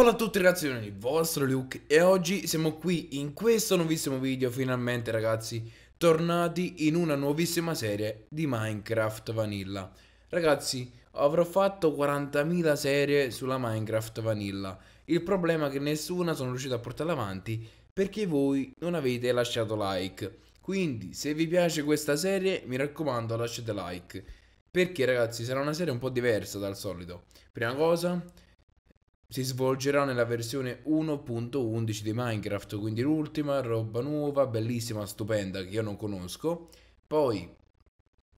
Ciao a tutti ragazzi, sono il vostro Luke e oggi siamo qui in questo nuovissimo video finalmente ragazzi Tornati in una nuovissima serie di Minecraft Vanilla Ragazzi, avrò fatto 40.000 serie sulla Minecraft Vanilla Il problema è che nessuna sono riuscito a portare avanti perché voi non avete lasciato like Quindi se vi piace questa serie mi raccomando lasciate like Perché ragazzi sarà una serie un po' diversa dal solito Prima cosa si svolgerà nella versione 1.11 di Minecraft, quindi l'ultima roba nuova, bellissima, stupenda, che io non conosco. Poi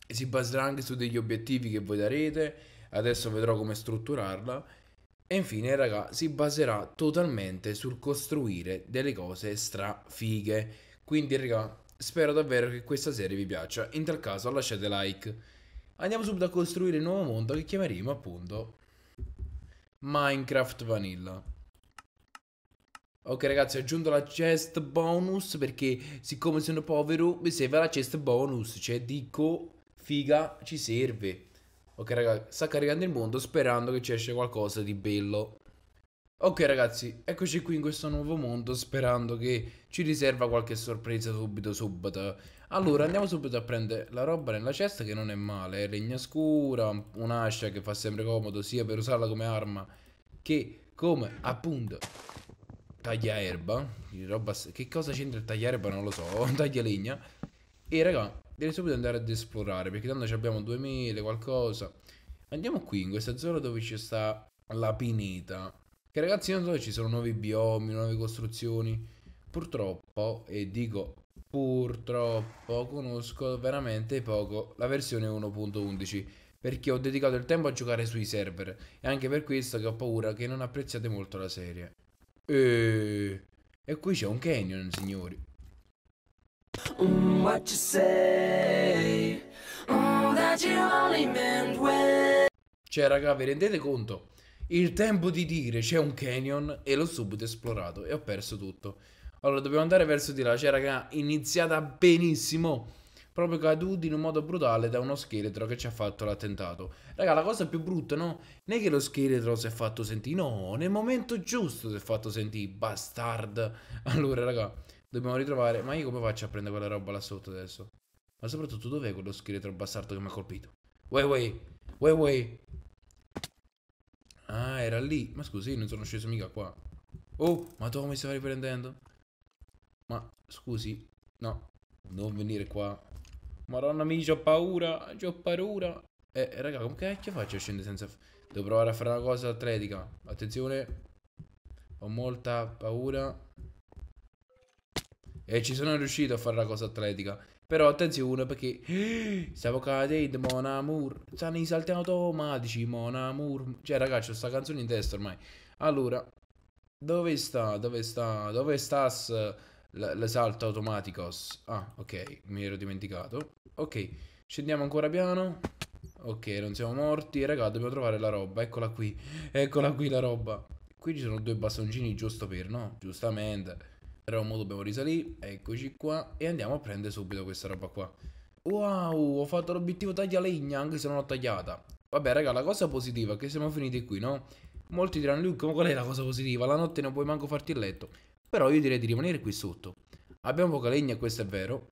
si baserà anche su degli obiettivi che voi darete, adesso vedrò come strutturarla. E infine, raga, si baserà totalmente sul costruire delle cose strafighe. Quindi, raga, spero davvero che questa serie vi piaccia. In tal caso, lasciate like. Andiamo subito a costruire il nuovo mondo che chiameremo appunto Minecraft Vanilla. Ok ragazzi ho aggiunto la chest bonus perché siccome sono povero mi serve la chest bonus Cioè dico figa ci serve Ok ragazzi sta caricando il mondo sperando che ci esce qualcosa di bello Ok ragazzi, eccoci qui in questo nuovo mondo sperando che ci riserva qualche sorpresa subito subito. Allora andiamo subito a prendere la roba nella cesta che non è male, è legna scura, un'ascia che fa sempre comodo sia per usarla come arma che come appunto tagliaerba. Roba... Che cosa c'entra il erba non lo so, taglia legna. E raga, devi subito andare ad esplorare perché tanto abbiamo 2000 qualcosa. Andiamo qui in questa zona dove ci sta la pineta che ragazzi non so se ci sono nuovi biomi, nuove costruzioni. Purtroppo, e dico purtroppo, conosco veramente poco la versione 1.11 perché ho dedicato il tempo a giocare sui server e anche per questo che ho paura che non apprezziate molto la serie. E, e qui c'è un canyon, signori. Mm, what you say? Mm, that you only meant when... Cioè, raga, vi rendete conto? il tempo di dire c'è un canyon e l'ho subito esplorato e ho perso tutto. Allora dobbiamo andare verso di là, c'era cioè raga, iniziata benissimo. Proprio caduti in un modo brutale da uno scheletro che ci ha fatto l'attentato. Raga, la cosa più brutta, no? Non è che lo scheletro si è fatto sentire, no, nel momento giusto si è fatto sentire, bastard. Allora, raga, dobbiamo ritrovare... Ma io come faccio a prendere quella roba là sotto adesso? Ma soprattutto dov'è quello scheletro bastardo che mi ha colpito? Wey wey, wey wey, Ah, era lì. Ma scusi, non sono sceso mica qua. Oh, ma tu mi stai riprendendo? Ma scusi, no, non venire qua. Madonna mia, ho paura, ho paura. Eh, raga, come cacchio faccio a scendere senza... Devo provare a fare una cosa atletica. Attenzione. Ho molta paura. E eh, ci sono riuscito a fare la cosa atletica. Però attenzione perché stiamo cadendo Mon Amour. Stanno i salti automatici Mon Amour. Cioè ragazzi ho sta canzone in testa ormai. Allora, dove sta? Dove sta? Dove stas l'esalto automatico? Ah, ok, mi ero dimenticato. Ok, scendiamo ancora piano. Ok, non siamo morti. Raga, dobbiamo trovare la roba. Eccola qui. Eccola qui la roba. Qui ci sono due bastoncini giusto per, no? Giustamente. Romo dobbiamo risalire, eccoci qua e andiamo a prendere subito questa roba qua. Wow, ho fatto l'obiettivo taglia legna anche se non l'ho tagliata. Vabbè raga, la cosa positiva è che siamo finiti qui, no? Molti diranno, Luke, ma qual è la cosa positiva? La notte non puoi manco farti il letto. Però io direi di rimanere qui sotto. Abbiamo poca legna, questo è vero.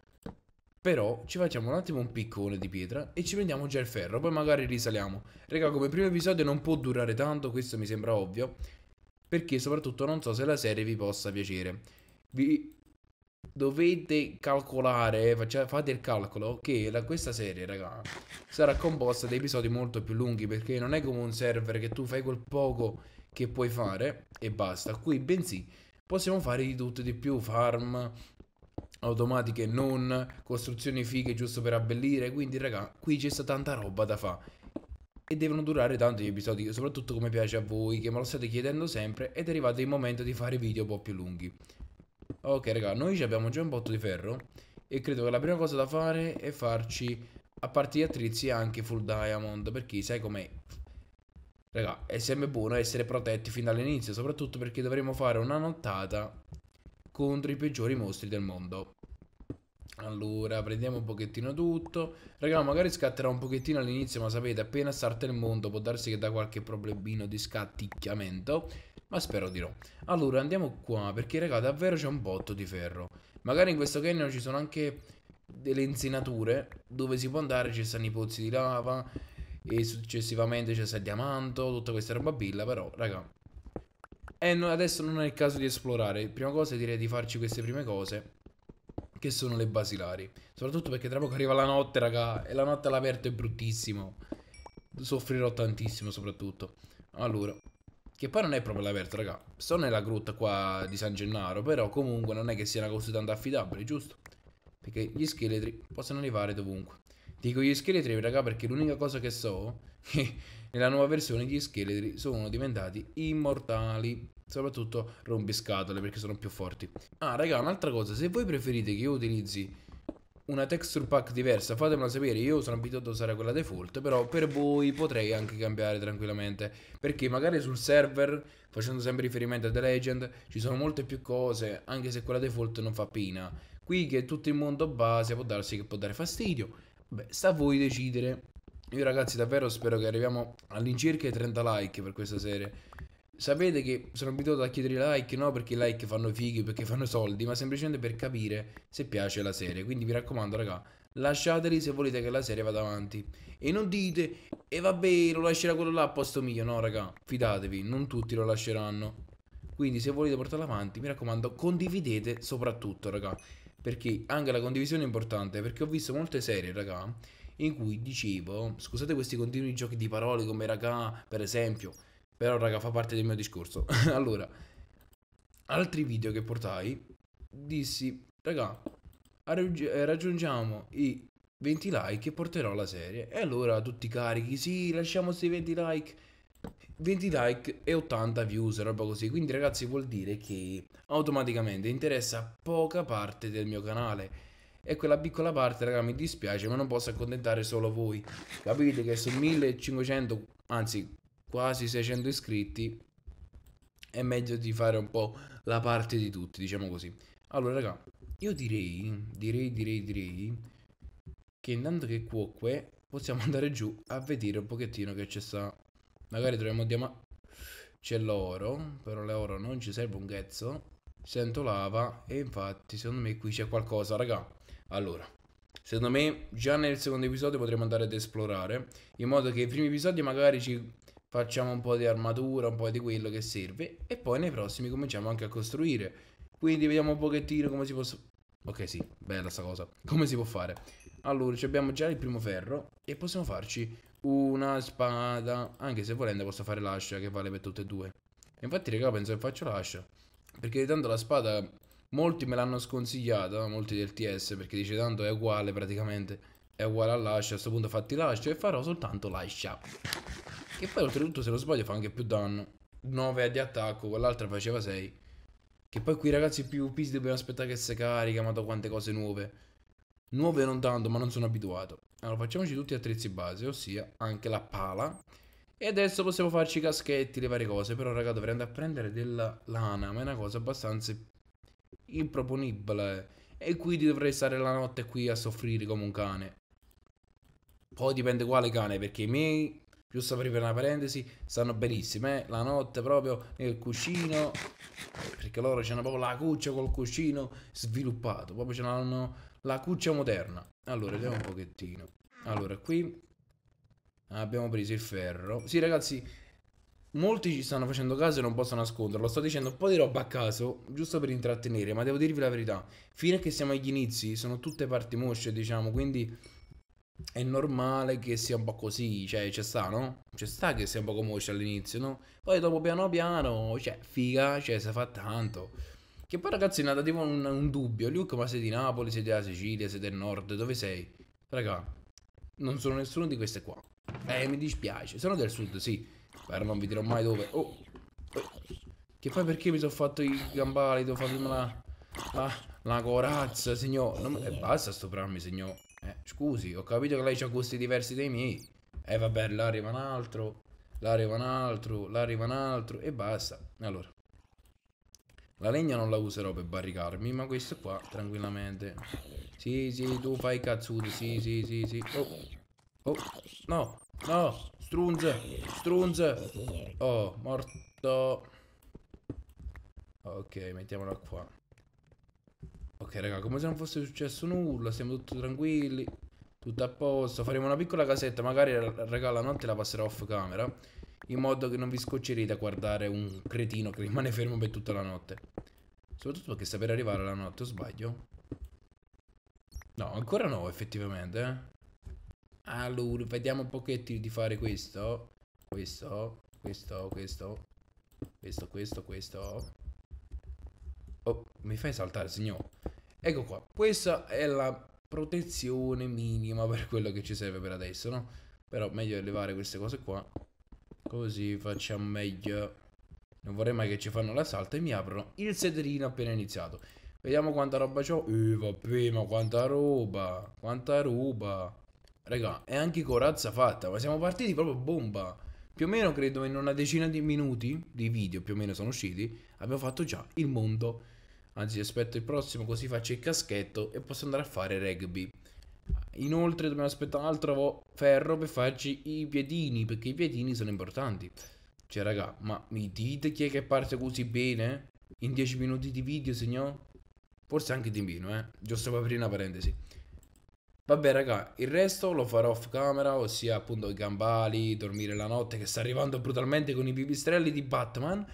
Però ci facciamo un attimo un piccone di pietra e ci prendiamo già il ferro, poi magari risaliamo. Raga, come primo episodio non può durare tanto, questo mi sembra ovvio. Perché soprattutto non so se la serie vi possa piacere vi dovete calcolare, eh, cioè fate il calcolo che la, questa serie, raga, sarà composta da episodi molto più lunghi perché non è come un server che tu fai quel poco che puoi fare e basta. Qui, bensì, possiamo fare di tutto e di più, farm automatiche non, costruzioni fighe giusto per abbellire, quindi raga, qui c'è sta tanta roba da fare. E devono durare tanto gli episodi, soprattutto come piace a voi, che me lo state chiedendo sempre ed è arrivato il momento di fare video un po' più lunghi. Ok raga, noi abbiamo già un botto di ferro e credo che la prima cosa da fare è farci a parte gli attrezzi anche full diamond perché sai com'è Raga, è sempre buono essere protetti fin dall'inizio, soprattutto perché dovremo fare una nottata contro i peggiori mostri del mondo. Allora, prendiamo un pochettino tutto. Raga, magari scatterà un pochettino all'inizio, ma sapete, appena starta il mondo può darsi che da qualche problemino di scatticchiamento ma spero di no. Allora andiamo qua perché raga davvero c'è un botto di ferro. Magari in questo canyon ci sono anche delle insenature dove si può andare, ci stanno i pozzi di lava e successivamente c'è il diamante, tutta questa roba billa, però raga. E eh, no, adesso non è il caso di esplorare. Prima cosa direi di farci queste prime cose che sono le basilari. Soprattutto perché tra poco arriva la notte, raga, e la notte all'aperto è bruttissimo. Soffrirò tantissimo soprattutto. Allora, che poi non è proprio l'aperto, raga. Sto nella grotta qua di San Gennaro, però comunque non è che sia una cosa tanto affidabile, giusto? Perché gli scheletri possono arrivare dovunque. Dico gli scheletri, raga, perché l'unica cosa che so è che nella nuova versione gli scheletri sono diventati immortali. Soprattutto rompiscatole perché sono più forti. Ah, raga, un'altra cosa. Se voi preferite che io utilizzi una texture pack diversa fatemela sapere io sono abituato a usare quella default però per voi potrei anche cambiare tranquillamente perché magari sul server facendo sempre riferimento a The Legend ci sono molte più cose anche se quella default non fa pena qui che tutto il mondo base può darsi che può dare fastidio beh sta a voi decidere io ragazzi davvero spero che arriviamo all'incirca i 30 like per questa serie sapete che sono abituato a chiedere like no perché i like fanno fighi, perché fanno soldi, ma semplicemente per capire se piace la serie. Quindi vi raccomando, raga, lasciateli se volete che la serie vada avanti. E non dite, e eh vabbè, lo lascerà quello là a posto mio. No, raga, fidatevi, non tutti lo lasceranno. Quindi se volete portarla avanti, mi raccomando, condividete soprattutto, raga. Perché anche la condivisione è importante, perché ho visto molte serie, raga, in cui dicevo, scusate questi continui giochi di parole come raga, per esempio però raga fa parte del mio discorso. allora, altri video che portai, dissi, raga, eh, raggiungiamo i 20 like e porterò la serie. E allora tutti carichi, sì, lasciamo questi 20 like. 20 like e 80 views, roba così. Quindi ragazzi vuol dire che automaticamente interessa poca parte del mio canale. E quella piccola parte, raga, mi dispiace, ma non posso accontentare solo voi. Capite che su 1500, anzi quasi 600 iscritti è meglio di fare un po' la parte di tutti, diciamo così. Allora, raga, io direi, direi, direi, direi che intanto che cuoque possiamo andare giù a vedere un pochettino che c'è sta. Magari troviamo diamante. C'è l'oro, però l'oro non ci serve un ghezzo. Sento lava e infatti secondo me qui c'è qualcosa, raga. Allora, secondo me già nel secondo episodio potremo andare ad esplorare in modo che i primi episodi magari ci facciamo un po' di armatura, un po' di quello che serve e poi nei prossimi cominciamo anche a costruire. Quindi vediamo un pochettino come si può... Ok sì, bella sta cosa. Come si può fare? Allora, abbiamo già il primo ferro e possiamo farci una spada, anche se volendo posso fare l'ascia che vale per tutte e due. Infatti raga penso che faccio l'ascia, perché tanto la spada molti me l'hanno sconsigliata, molti del TS, perché dice tanto è uguale praticamente, è uguale all'ascia, a questo punto fatti l'ascia e farò soltanto l'ascia. Che poi oltretutto se non sbaglio fa anche più danno. 9 di attacco, quell'altra faceva 6. Che poi qui ragazzi più pisi dobbiamo aspettare che si carica, ma da quante cose nuove. Nuove non tanto, ma non sono abituato. Allora facciamoci tutti gli attrezzi base, ossia anche la pala. E adesso possiamo farci i caschetti, le varie cose. Però ragazzi dovrei andare a prendere della lana, ma è una cosa abbastanza improponibile. E quindi dovrei stare la notte qui a soffrire come un cane. Poi dipende quale cane, perché i miei Giusto per aprire una parentesi, stanno benissimo, eh? La notte proprio nel cuscino, perché loro c'hanno proprio la cuccia col cuscino sviluppato, proprio ce l'hanno la cuccia moderna. Allora, vediamo un pochettino. Allora, qui abbiamo preso il ferro. Sì, ragazzi, molti ci stanno facendo caso e non posso nasconderlo. Sto dicendo un po' di roba a caso, giusto per intrattenere, ma devo dirvi la verità. Fino a che siamo agli inizi, sono tutte parti mosce, diciamo, quindi è normale che sia un po' così, cioè ci sta, no? Ci sta che sia un po' come all'inizio, no? Poi dopo piano piano, cioè, figa, cioè, si fa tanto. Che poi ragazzi è nato tipo un, un dubbio, Luke, ma sei di Napoli, sei della Sicilia, sei del nord, dove sei? Raga, non sono nessuno di queste qua. Eh, mi dispiace, sono del sud, sì, però non vi dirò mai dove. Oh, oh. Che poi perché mi sono fatto i gambali, devo farmi una... la... La, corazza, signor. Non, eh, basta sto prammi, signor. Eh, scusi, ho capito che lei ha gusti diversi dai miei. E eh, vabbè, là arriva un altro, là arriva un altro, là arriva un altro e basta. Allora, la legna non la userò per barricarmi, ma questo qua, tranquillamente. Sì, sì, tu fai cazzuti, sì, sì, sì, sì. Oh, oh, no, no, strunze, strunze. Oh, morto. Ok, mettiamola qua. Ok raga, come se non fosse successo nulla, siamo tutti tranquilli, tutto a posto. Faremo una piccola casetta, magari raga la notte la passerò off camera, in modo che non vi scoccerete a guardare un cretino che rimane fermo per tutta la notte. Soprattutto perché sta per arrivare la notte, o sbaglio? No, ancora no effettivamente, eh. Allora, ah, vediamo un pochettino di fare questo. Questo, questo, questo. Questo, questo, questo. Oh, mi fai saltare, signor. Ecco qua, questa è la protezione minima per quello che ci serve per adesso, no? Però meglio elevare queste cose qua, così facciamo meglio. Non vorrei mai che ci fanno l'assalto e mi aprono il sederino appena iniziato. Vediamo quanta roba c'ho. Eh, vabbè, ma quanta roba, quanta roba. Raga, è anche corazza fatta, ma siamo partiti proprio bomba. Più o meno credo in una decina di minuti di video, più o meno sono usciti, abbiamo fatto già il mondo anzi aspetto il prossimo così faccio il caschetto e posso andare a fare rugby. Inoltre dobbiamo aspettare un altro ferro per farci i piedini, perché i piedini sono importanti. Cioè raga, ma mi dite chi è che parte così bene? In 10 minuti di video, signor? Forse anche di meno, eh. Giusto per aprire una parentesi. Vabbè raga, il resto lo farò off camera, ossia appunto i gambali, dormire la notte che sta arrivando brutalmente con i pipistrelli di Batman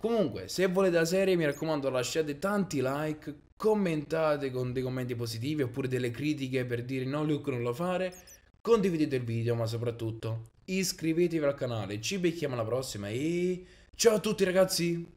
Comunque, se volete la serie, mi raccomando, lasciate tanti like, commentate con dei commenti positivi oppure delle critiche per dire no, Luke non lo fare, condividete il video, ma soprattutto iscrivetevi al canale. Ci becchiamo alla prossima e ciao a tutti ragazzi!